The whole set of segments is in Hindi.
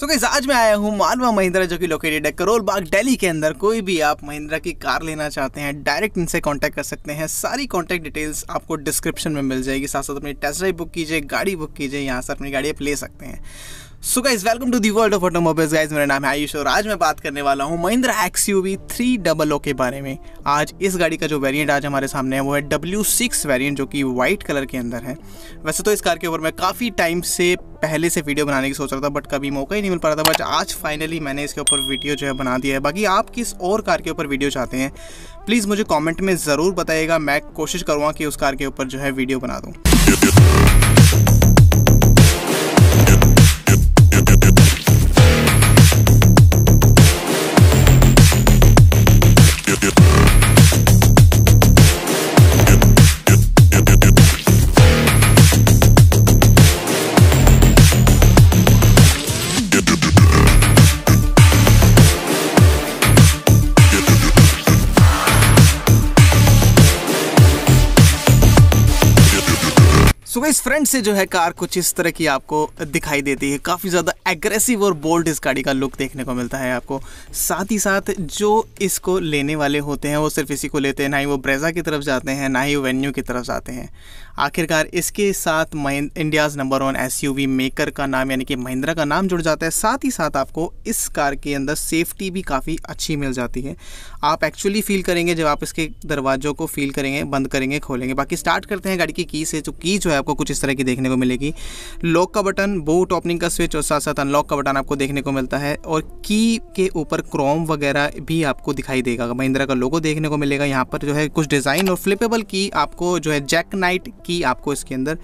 सो so आज मैं आया हूँ मालवा महिंद्रा जो कि लोकेटेड है करोल बाग दिल्ली के अंदर कोई भी आप महिंद्रा की कार लेना चाहते हैं डायरेक्ट इनसे कांटेक्ट कर सकते हैं सारी कांटेक्ट डिटेल्स आपको डिस्क्रिप्शन में मिल जाएगी साथ साथ अपनी टेस्ट ड्राइव बुक कीजिए गाड़ी बुक कीजिए यहाँ से अपनी गाड़ी आप ले सकते हैं so guys welcome to the world of automobiles guys मेरा नाम है आयुष और आज मैं बात करने वाला हूँ Mahindra X U V three double O के बारे में आज इस गाड़ी का जो वेरिएंट आज हमारे सामने है वो है डब्ल्यू सिक्स वेरियंट जो कि वाइट कलर के अंदर है वैसे तो इस कार के ऊपर मैं काफ़ी टाइम से पहले से वीडियो बनाने की सोच रहा था बट कभी मौका ही नहीं मिल पा रहा था बट आज फाइनली मैंने इसके ऊपर वीडियो जो है बना दिया है बाकी आप किस और कार के ऊपर वीडियो चाहते हैं प्लीज़ मुझे कॉमेंट में ज़रूर बताइएगा मैं कोशिश करूँगा कि उस कार के ऊपर जो है वीडियो बना दूँ सो इस फ्रंट से जो है कार कुछ इस तरह की आपको दिखाई देती है काफ़ी ज़्यादा एग्रेसिव और बोल्ड इस गाड़ी का लुक देखने को मिलता है आपको साथ ही साथ जो इसको लेने वाले होते हैं वो सिर्फ इसी को लेते हैं ना ही वो ब्रेजा की तरफ जाते हैं ना ही वो वेन्यू की तरफ जाते हैं आखिरकार इसके साथ India's number one S maker का नाम यानी कि महिंद्रा का नाम जुड़ जाता है साथ ही साथ आपको इस कार के अंदर सेफ्टी भी काफ़ी अच्छी मिल जाती है आप एक्चुअली फील करेंगे जब आप इसके दरवाज़ों को फील करेंगे बंद करेंगे खोलेंगे बाकी स्टार्ट करते हैं गाड़ी की की से जो तो की जो है आपको कुछ इस तरह की देखने को मिलेगी लॉक का बटन बोट ओपनिंग का स्विच और साथ साथ अनलॉक का बटन आपको देखने को मिलता है और की के ऊपर क्रोम वगैरह भी आपको दिखाई देगा महिंद्रा का लोगो देखने को मिलेगा यहाँ पर जो है कुछ डिज़ाइन और फ्लिपेबल की आपको जो है जैक नाइट कि आपको इसके अंदर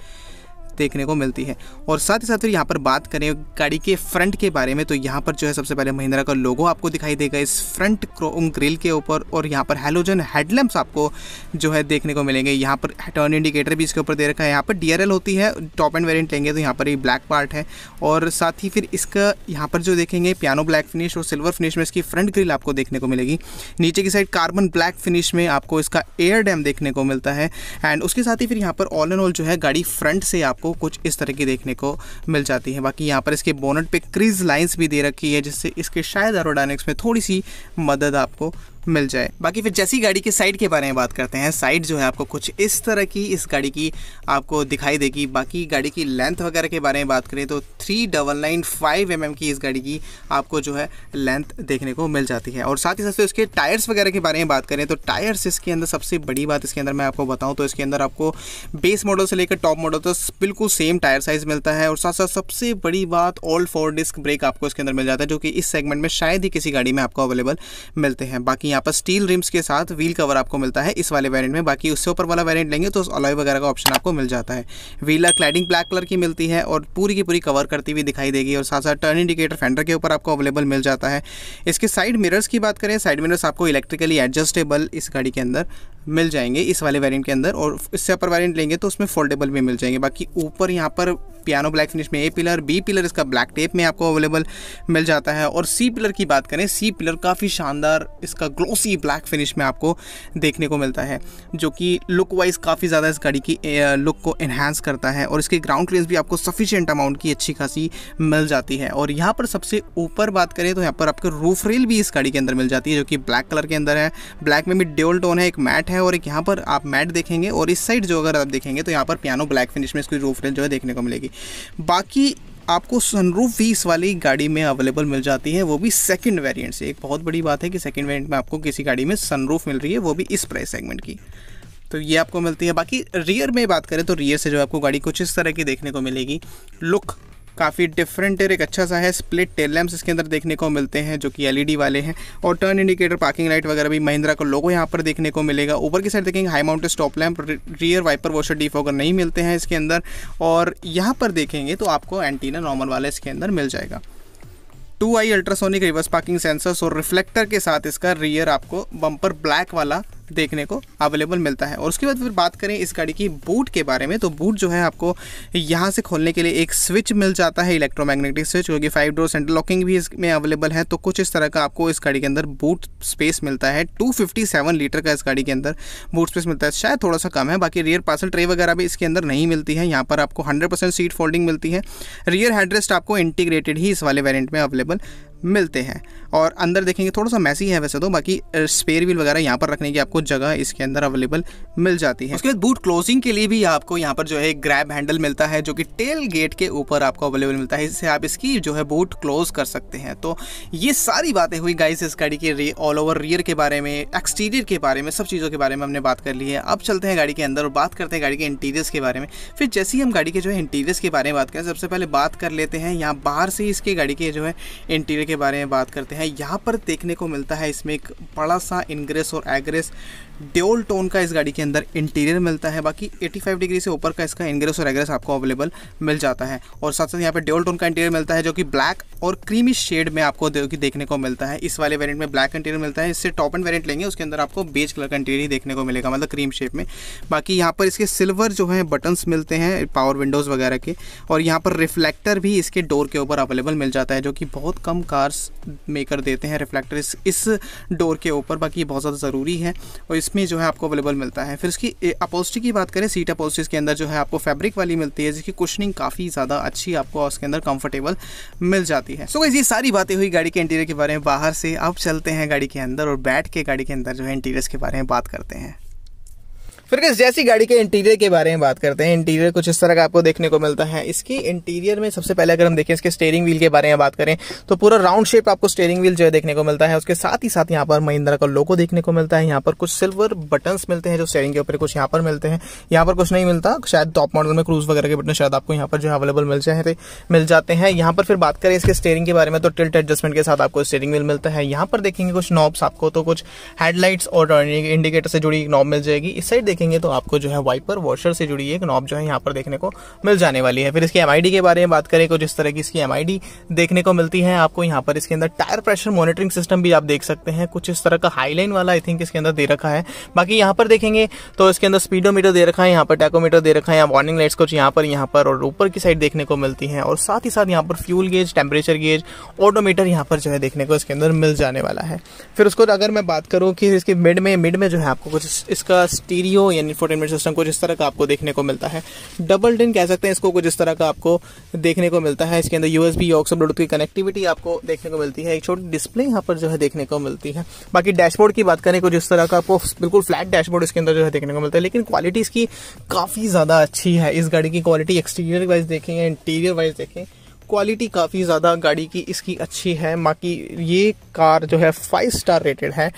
देखने को मिलती है और साथ ही साथ फिर यहाँ पर बात करें गाड़ी के फ्रंट के बारे में तो यहाँ पर जो है सबसे पहले महिंद्रा का लोगो आपको दिखाई देगा इस फ्रंट ग्रिल के ऊपर और यहाँ पर हेलोजन हेडलैम्प्स आपको जो है देखने को मिलेंगे यहाँ पर टर्न इंडिकेटर भी इसके ऊपर दे रखा है यहाँ पर डी होती है टॉप एंड वेरियंट लेंगे तो यहाँ पर ये ब्लैक पार्ट है और साथ ही फिर इसका यहाँ पर जो देखेंगे पियानो ब्लैक फिनिश और सिल्वर फिनिश में इसकी फ्रंट ग्रिल आपको देखने को मिलेगी नीचे की साइड कार्बन ब्लैक फिनिश में आपको इसका एयर डैम देखने को मिलता है एंड उसके साथ ही फिर यहाँ पर ऑल एंड ऑल जो है गाड़ी फ्रंट से आपको आपको कुछ इस तरह की देखने को मिल जाती है बाकी यहाँ पर इसके बोनट पे क्रीज लाइन्स भी दे रखी है जिससे इसके शायद एरोडाइनिक्स में थोड़ी सी मदद आपको मिल जाए बाकी फिर जैसी गाड़ी के साइड के बारे में बात करते हैं साइड जो है आपको कुछ इस तरह की इस गाड़ी की आपको दिखाई देगी बाकी गाड़ी की लेंथ वगैरह के बारे में बात करें तो three double nine five M की इस गाड़ी की आपको जो है लेंथ देखने को मिल जाती है और साथ ही साथ इसके टायर्स वगैरह के बारे में बात करें तो टायर्स इसके अंदर सबसे बड़ी बात इसके अंदर मैं आपको बताऊँ तो इसके अंदर आपको बेस मॉडल से लेकर टॉप मॉडल तक बिल्कुल सेम टायर साइज़ मिलता है और साथ साथ सबसे बड़ी बात ऑल फोर डिस्क ब्रेक आपको इसके अंदर मिल जाता है जो कि इस सेगमेंट में शायद ही किसी गाड़ी में आपको अवेलेबल मिलते हैं बाकी यहाँ पर स्टील रिम्स के साथ व्हील कवर आपको मिलता है इस वाले वेरियंट में बाकी उससे ऊपर वाला वेरियंट लेंगे तो उस अलॉय वगैरह का ऑप्शन आपको मिल जाता है व्हीलर क्लाइडिंग ब्लैक कलर की मिलती है और पूरी की पूरी कवर करती हुई दिखाई देगी और साथ साथ टर्न इंडिकेटर फेंडर के ऊपर आपको अवेलेबल मिल जाता है इसके साइड मिरर्स की बात करें साइड मिरर्स आपको इलेक्ट्रिकली एडजस्टेबल इस गाड़ी के अंदर मिल जाएंगे इस वाले वेरिएंट के अंदर और इससे अपर वेरिएंट लेंगे तो उसमें फोल्डेबल भी मिल जाएंगे बाकी ऊपर यहाँ पर पियानो ब्लैक फिनिश में ए पिलर बी पिलर इसका ब्लैक टेप में आपको अवेलेबल मिल जाता है और सी पिलर की बात करें सी पिलर काफ़ी शानदार इसका ग्लोसी ब्लैक फिनिश में आपको देखने को मिलता है जो कि लुक वाइज काफ़ी ज़्यादा इस गाड़ी की लुक को इन्हांस करता है और इसके ग्राउंड क्लियरेंस भी आपको सफिशियंट अमाउंट की अच्छी खासी मिल जाती है और यहाँ पर सबसे ऊपर बात करें तो यहाँ पर आपको रूफ रेल भी इस गाड़ी के अंदर मिल जाती है जो कि ब्लैक कलर के अंदर है ब्लैक में भी ड्योल टोन है एक मैट है है और एक यहाँ पर आप मैट देखेंगे और इस साइड जो अगर आप देखेंगे तो यहाँ पर पियानो ब्लैक फिनिश में इसकी रूफ रेल जो है देखने को मिलेगी बाकी आपको सनरूफ भी इस वाली गाड़ी में अवेलेबल मिल जाती है वो भी सेकंड वेरिएंट से एक बहुत बड़ी बात है कि सेकंड वेरिएंट में आपको किसी गाड़ी में सनरूफ मिल रही है वो भी इस प्राइस सेगमेंट की तो ये आपको मिलती है बाकी रियर में बात करें तो रियर से जो आपको गाड़ी कुछ इस तरह की देखने को मिलेगी लुक काफ़ी डिफरेंट टेयर एक अच्छा सा है स्प्लिट टेल लैम्प्स इसके अंदर देखने को मिलते हैं जो कि एलईडी वाले हैं और टर्न इंडिकेटर पार्किंग लाइट वगैरह भी महिंद्रा का लोगो यहाँ पर देखने को मिलेगा ऊपर की साइड देखेंगे high mounted stop lamp rear wiper washer defogger नहीं मिलते हैं इसके अंदर और यहाँ पर देखेंगे तो आपको एंटीना नॉर्मल वाला इसके अंदर मिल जाएगा two I ultrasonic reverse parking sensors और रिफ्लेक्टर के साथ इसका रियर आपको बम्पर ब्लैक वाला देखने को अवेलेबल मिलता है और उसके बाद फिर बात करें इस गाड़ी की बूट के बारे में तो बूट जो है आपको यहाँ से खोलने के लिए एक स्विच मिल जाता है इलेक्ट्रोमैग्नेटिक स्विच क्योंकि फाइव डोर सेंटर लॉकिंग भी इसमें अवेलेबल है तो कुछ इस तरह का आपको इस गाड़ी के अंदर बूट स्पेस मिलता है टू लीटर का इस गाड़ी के अंदर बूट स्पेस मिलता है शायद थोड़ा सा कम है बाकी रियर पार्सल ट्रे वगैरह भी इसके अंदर नहीं मिलती है यहाँ पर आपको हंड्रेड सीट फोल्डिंग मिलती है रियर हेडरेस्ट आपको इंटीग्रेटेड ही इस वाले वेरियंट में अवेलेबल मिलते हैं और अंदर देखेंगे थोड़ा सा मैसी है वैसे तो बाकी स्पेयर व्हील वगैरह यहाँ पर रखने की आपको जगह इसके अंदर अवेलेबल मिल जाती है उसके बाद बूट क्लोजिंग के लिए भी आपको यहाँ पर जो है ग्रैब हैंडल मिलता है जो कि टेल गेट के ऊपर आपको अवेलेबल मिलता है इससे आप इसकी जो है बूट क्लोज कर सकते हैं तो ये सारी बातें हुई गाइस इस गाड़ी के ऑल ओवर रियर के बारे में एक्सटीरियर के बारे में सब चीज़ों के बारे में हमने बात कर ली है अब चलते हैं गाड़ी के अंदर और बात करते हैं गाड़ी के इंटीरियर्स के बारे में फिर जैसे ही हम गाड़ी के जो है इंटीरियर्स के बारे में बात करें सबसे पहले बात कर लेते हैं यहाँ बाहर से इसके गाड़ी के जो है इंटीरियर के के बारे में बात करते हैं यहाँ पर देखने को मिलता है इसमें एक बड़ा सा इनग्रेस और एग्रेस ड्योल टोन का इस गाड़ी के अंदर इंटीरियर मिलता है बाकी 85 डिग्री से ऊपर का इसका इनग्रेस और एग्रेस आपको अवेलेबल मिल जाता है और साथ साथ यहाँ पे ड्योल टोन का इंटीरियर मिलता है जो कि ब्लैक और क्रीमी शेड में आपको देखने को मिलता है इस वाले वेरियंट में ब्लैक इंटीरियर मिलता है इससे टॉप एंड वेरियंट लेंगे उसके अंदर आपको बेच कलर का इंटीरियर ही देखने को मिलेगा मतलब क्रीम शेप में बाकी यहाँ पर इसके सिल्वर जो है बटन्स मिलते हैं पावर विंडोज़ वगैरह के और यहाँ पर रिफ्लेक्टर भी इसके डोर के ऊपर अवेलेबल मिल जाता है जो कि बहुत कम कार्स मेकर देते हैं रिफ्लेक्टर इस डोर के ऊपर बाकी बहुत ज़्यादा ज़रूरी है और इसमें जो है आपको अवेलेबल मिलता है फिर इसकी अपोस्टी की बात करें सीट अपोस्टिस के अंदर जो है आपको फैब्रिक वाली मिलती है जिसकी कुशनिंग काफ़ी ज़्यादा अच्छी आपको उसके अंदर कंफर्टेबल मिल जाती है सो so, ये सारी बातें हुई गाड़ी के इंटीरियर के बारे में बाहर से अब चलते हैं गाड़ी के अंदर और बैठ के गाड़ी के अंदर जो है इंटीरियर्स के बारे में बात करते हैं फिर जैसी गाड़ी के इंटीरियर के बारे में बात करते हैं इंटीरियर कुछ इस तरह का आपको देखने को मिलता है इसकी इंटीरियर में सबसे पहले अगर हम देखें इसके स्टेयरिंग व्हील के बारे में बात करें तो पूरा राउंड शेप आपको स्टेयरिंग व्हील जो है देखने को मिलता है उसके साथ ही साथ यहाँ पर महिंद्रा का लोगो देखने को मिलता है यहाँ पर कुछ सिल्वर बटन मिलते हैं जो स्टेयरिंग के ऊपर कुछ यहाँ पर मिलते हैं यहाँ पर कुछ नहीं मिलता शायद टॉप मॉडल में क्रूज वगैरह के बटन शायद आपको यहाँ पर जो अवेलेबल मिल जाए मिल जाते हैं यहाँ पर फिर बात करें इसके स्टेयरिंग के बारे में तो टिल्ट एडजस्टमेंट के साथ आपको स्टेयरिंग व्हील मिलता है यहाँ पर देखेंगे कुछ नॉब्स आपको तो कुछ हेडलाइट्स और इंडिकेटर से जुड़ी नॉब मिल जाएगी इस साइड देखेंगे देखेंगे तो आपको जो है वाइपर वॉशर से जुड़ी एक नॉब जो है यहाँ पर देखने को मिल जाने वाली है फिर इसके एम के बारे में बात करें तो जिस तरह की इसकी एम देखने को मिलती है आपको यहाँ पर इसके अंदर टायर प्रेशर मॉनिटरिंग सिस्टम भी आप देख सकते हैं कुछ इस तरह का हाईलाइन वाला आई थिंक इसके अंदर दे रखा है बाकी यहाँ पर देखेंगे तो इसके अंदर स्पीडोमीटर दे रखा है यहाँ पर टैकोमीटर दे रखा है यहाँ वार्निंग लाइट्स कुछ यहाँ पर यहाँ पर और ऊपर की साइड देखने को मिलती है और साथ ही साथ यहाँ पर fuel gauge temperature gauge odometer यहाँ पर जो है देखने को इसके अंदर मिल जाने वाला है फिर उसको अगर मैं बात करूँ कि इसके मिड में मिड में जो है आपको कुछ इसका स्टीरियो विंडो या इंफोटेनमेंट सिस्टम कुछ इस तरह का आपको देखने को मिलता है डबल डिन कह सकते हैं इसको कुछ इस तरह का आपको देखने को मिलता है इसके अंदर यूएसबी यॉक्स और ब्लूटूथ की कनेक्टिविटी आपको देखने को मिलती है एक छोटी डिस्प्ले यहाँ पर जो है देखने को मिलती है बाकी डैशबोर्ड की बात करें कुछ इस तरह का आपको बिल्कुल फ्लैट डैशबोर्ड इसके अंदर जो है देखने को मिलता है लेकिन क्वालिटी इसकी काफ़ी ज़्यादा अच्छी है इस गाड़ी की क्वालिटी एक्सटीरियर वाइज देखें या इंटीरियर वाइज देखें क्वालिटी काफ़ी ज़्यादा गाड़ी की इसकी अच्छी है बाकी ये कार जो है फाइव स्टार रेटेड है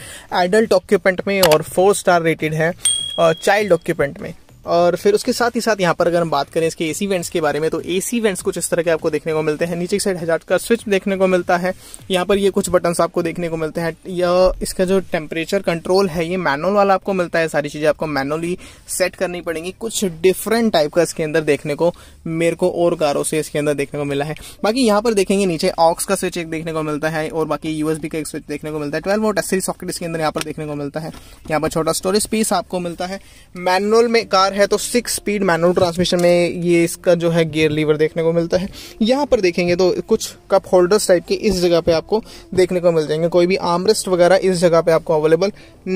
एडल्ट ऑक्यूपेंट में और फोर स्टार रेटेड है चाइल्ड ऑक्यूपेंट में और फिर उसके साथ ही साथ यहाँ पर अगर हम बात करें इसके एसी वेंट्स के बारे में तो एसी वेंट्स कुछ इस तरह के आपको देखने को मिलते हैं नीचे की साइड हजार का स्विच देखने को मिलता है यहाँ पर ये कुछ बटन्स आपको देखने को मिलते हैं यह इसका जो टेम्परेचर कंट्रोल है ये मैनुअल वाला आपको मिलता है सारी चीजें आपको मैनुअली सेट करनी पड़ेंगी कुछ डिफरेंट टाइप का इसके अंदर देखने को मेरे को और कारो से इसके अंदर देखने को मिला है बाकी यहाँ पर देखेंगे नीचे ऑक्स का स्विच एक देखने को मिलता है और बाकी यूएसबी का एक स्विच देखने को मिलता है ट्वेल्व वोट एसरी सॉकेट इसके अंदर यहाँ पर देखने को मिलता है यहाँ पर छोटा स्टोरेज पीस आपको मिलता है मैनुअल में कार है तो सिक्स स्पीड मैनुअल ट्रांसमिशन में ये इसका जो है गियर लीवर देखने को मिलता है यहाँ पर देखेंगे तो कुछ कप होल्डर्स टाइप के इस जगह पे आपको देखने को मिल जाएंगे कोई भी आमरेस्ट वगैरह इस जगह पे आपको अवेलेबल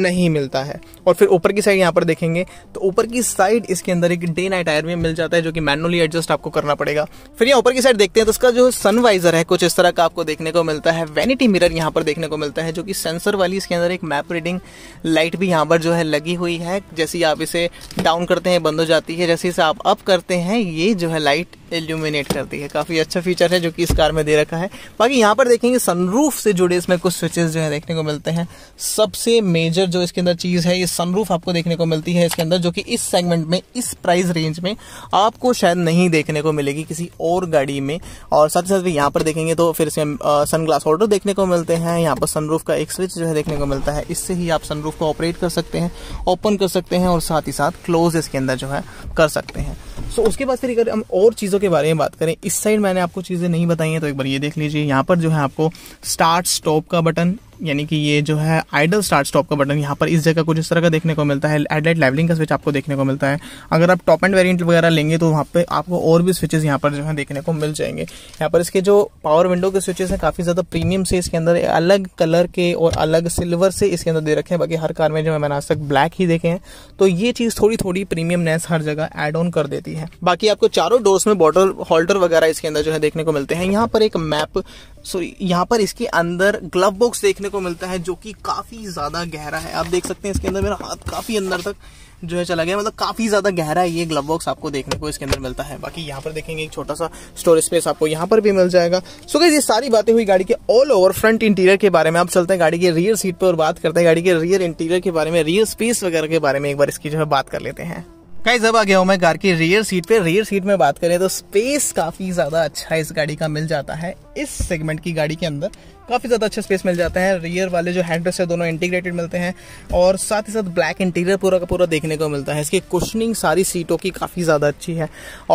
नहीं मिलता है और फिर ऊपर की साइड यहाँ पर देखेंगे तो ऊपर की साइड इसके अंदर एक डे नाइट आयर में मिल जाता है जो कि मैनुअली एडजस्ट आपको करना पड़ेगा फिर यहाँ ऊपर की साइड देखते हैं तो इसका जो सनवाइजर है कुछ इस तरह का आपको देखने को मिलता है वैनिटी मिररर यहाँ पर देखने को मिलता है जो कि सेंसर वाली इसके अंदर एक मैप रीडिंग लाइट भी यहाँ पर जो है लगी हुई है जैसे आप इसे डाउन करते हैं हैं बंद हो जाती है जैसे आप अप करते हैं ये जो है लाइट एल्यूमिनेट करती है काफ़ी अच्छा फीचर है जो कि इस कार में दे रखा है बाकी यहाँ पर देखेंगे सनरूफ से जुड़े इसमें कुछ स्विचेस जो है देखने को मिलते हैं सबसे मेजर जो इसके अंदर चीज़ है ये सनरूफ आपको देखने को मिलती है इसके अंदर जो कि इस सेगमेंट में इस प्राइस रेंज में आपको शायद नहीं देखने को मिलेगी किसी और गाड़ी में और साथ ही साथ भी यहाँ पर देखेंगे तो फिर इसमें सनग्लास होल्डर देखने को मिलते हैं यहाँ पर सनरूफ का एक स्विच जो है देखने को मिलता है इससे ही आप सनरूफ को ऑपरेट कर सकते हैं ओपन कर सकते हैं और साथ ही साथ क्लोज इसके अंदर जो है कर सकते हैं सो उसके बाद फिर अगर हम और चीज़ों के बारे में बात करें इस साइड मैंने आपको चीज़ें नहीं बताई हैं तो एक बार ये देख लीजिए यहाँ पर जो है आपको स्टार्ट स्टॉप का बटन यानी कि ये जो है आइडल स्टार्ट स्टॉप का बटन यहाँ पर इस जगह कुछ इस तरह का देखने को मिलता है एडलाइट लेवलिंग का स्विच आपको देखने को मिलता है अगर आप टॉप एंड वेरियंट वगैरह लेंगे तो वहाँ पे आपको और भी स्विचेज यहाँ पर जो है देखने को मिल जाएंगे यहाँ पर इसके जो पावर विंडो के स्विचेस हैं काफ़ी ज़्यादा प्रीमियम से इसके अंदर अलग कलर के और अलग सिल्वर से इसके अंदर दे रखे हैं बाकी हर कार में जो है मैंने आज तक ब्लैक ही देखे हैं तो ये चीज़ थोड़ी थोड़ी प्रीमियमनेस हर जगह एड ऑन कर देती है बाकी आपको चारों डोर्स में बॉटल होल्डर वगैरह इसके अंदर जो है देखने को मिलते हैं यहाँ पर एक मैप सो यहाँ पर इसके अंदर ग्लव बॉक्स देखने को मिलता है जो कि काफ़ी ज़्यादा गहरा है आप देख सकते हैं इसके अंदर मेरा हाथ काफ़ी अंदर तक जो है चला गया मतलब काफ़ी ज़्यादा गहरा है ये ग्लव बॉक्स आपको देखने को इसके अंदर मिलता है बाकी यहाँ पर देखेंगे एक छोटा सा स्टोरेज स्पेस आपको यहाँ पर भी मिल जाएगा सो so, ये सारी बातें हुई गाड़ी के ऑल ओवर फ्रंट इंटीरियर के बारे में आप चलते हैं गाड़ी के रियर सीट पर और बात करते हैं गाड़ी के रियर इंटीरियर के बारे में रियर स्पेस वगैरह के बारे में एक बार इसकी जो है बात कर लेते हैं कई जब आ गया हूँ मैं कार की रियर सीट पे रियर सीट में बात करें तो स्पेस काफ़ी ज़्यादा अच्छा इस गाड़ी का मिल जाता है इस सेगमेंट की गाड़ी के अंदर काफ़ी ज़्यादा अच्छा स्पेस मिल जाता है रियर वाले जो हैंड है दोनों इंटीग्रेटेड मिलते हैं और साथ ही साथ ब्लैक इंटीरियर पूरा का पूरा देखने को मिलता है इसकी कुशनिंग सारी सीटों की काफ़ी ज़्यादा अच्छी है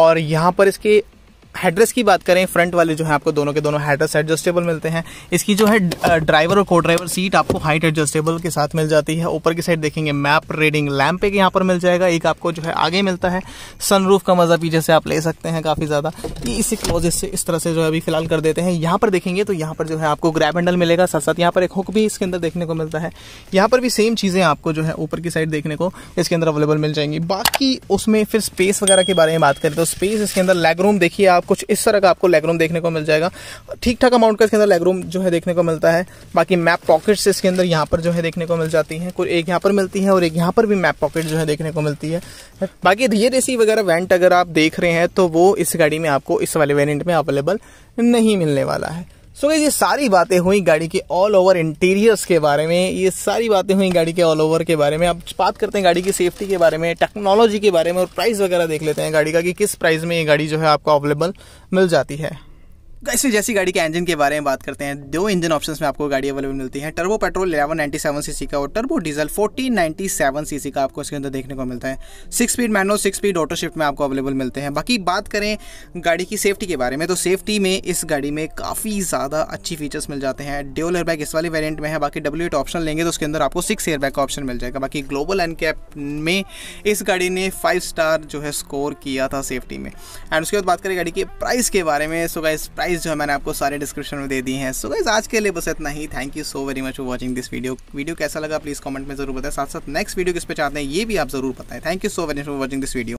और यहाँ पर इसके हेड्रेस की बात करें फ्रंट वाले जो है आपको दोनों के दोनों हेड्रेस एडजस्टेबल मिलते हैं इसकी जो है ड्राइवर और को ड्राइवर सीट आपको हाइट एडजस्टेबल के साथ मिल जाती है ऊपर की साइड देखेंगे मैप रीडिंग लैम्प एक यहाँ पर मिल जाएगा एक आपको जो है आगे मिलता है सनरूफ का मज़ा पीछे से आप ले सकते हैं काफ़ी ज़्यादा इसी क्लोज से इस तरह से जो है अभी फिलहाल कर देते हैं यहाँ पर देखेंगे तो यहाँ पर जो है आपको ग्रैब हैंडल मिलेगा साथ साथ यहाँ पर एक हुक भी इसके अंदर देखने को मिलता है यहाँ पर भी सेम चीज़ें आपको जो है ऊपर की साइड देखने को इसके अंदर अवेलेबल मिल जाएंगी बाकी उसमें फिर स्पेस वगैरह के बारे में बात करें तो स्पेस इसके अंदर लेग रूम देखिए आप कुछ इस तरह का आपको लेगरूम देखने को मिल जाएगा ठीक ठाक अमाउंट का इसके अंदर लेगरूम जो है देखने को मिलता है बाकी मैप पॉकेट इसके अंदर यहाँ पर जो है देखने को मिल जाती है कोई एक यहाँ पर मिलती है और एक यहाँ पर भी मैप पॉकेट जो है देखने को मिलती है बाकी रियर ए वगैरह वेंट अगर आप देख रहे हैं तो वो इस गाड़ी में आपको इस वाले वेरियंट में अवेलेबल नहीं मिलने वाला है सो so, ये सारी बातें हुई गाड़ी के ऑल ओवर इंटीरियर्स के बारे में ये सारी बातें हुई गाड़ी के ऑल ओवर के बारे में अब बात करते हैं गाड़ी की सेफ्टी के बारे में टेक्नोलॉजी के बारे में और प्राइस वगैरह देख लेते हैं गाड़ी का कि किस प्राइस में ये गाड़ी जो है आपको अवेलेबल मिल जाती है इसमें जैसी गाड़ी के इंजन के बारे में बात करते हैं दो इंजन ऑप्शंस में आपको गाड़ी अवेलेबल मिलती है turbo petrol eleven C CC का और टर्बो डीजल सी सीसी का आपको इसके अंदर देखने को मिलता है six speed manual six speed auto shift में आपको अवेलेबल मिलते हैं बाकी बात करें गाड़ी की सेफ्टी के बारे में तो सेफ्टी में इस गाड़ी में काफ़ी ज़्यादा अच्छी फीचर्स मिल जाते हैं ड्यूल एयरबैग इस वाले वेरियंट में है बाकी डब्ल्यू एट ऑप्शन लेंगे तो उसके अंदर आपको सिक्स एयरबैग का ऑप्शन मिल जाएगा बाकी ग्लोबल एंड कैप में इस गाड़ी ने फाइव स्टार जो है स्कोर किया था सेफ्टी में एंड उसके बाद बात करें गाड़ी के प्राइस के बारे में सो गाइस प्राइस लिंक्स जो है मैंने आपको सारे डिस्क्रिप्शन में दे दी हैं सो गाइज आज के लिए बस इतना ही thank you so very much for watching this video video कैसा लगा प्लीज़ कमेंट में जरूर बताएं साथ साथ नेक्स्ट वीडियो किस पे चाहते हैं ये भी आप जरूर बताएं thank you so very much for watching this video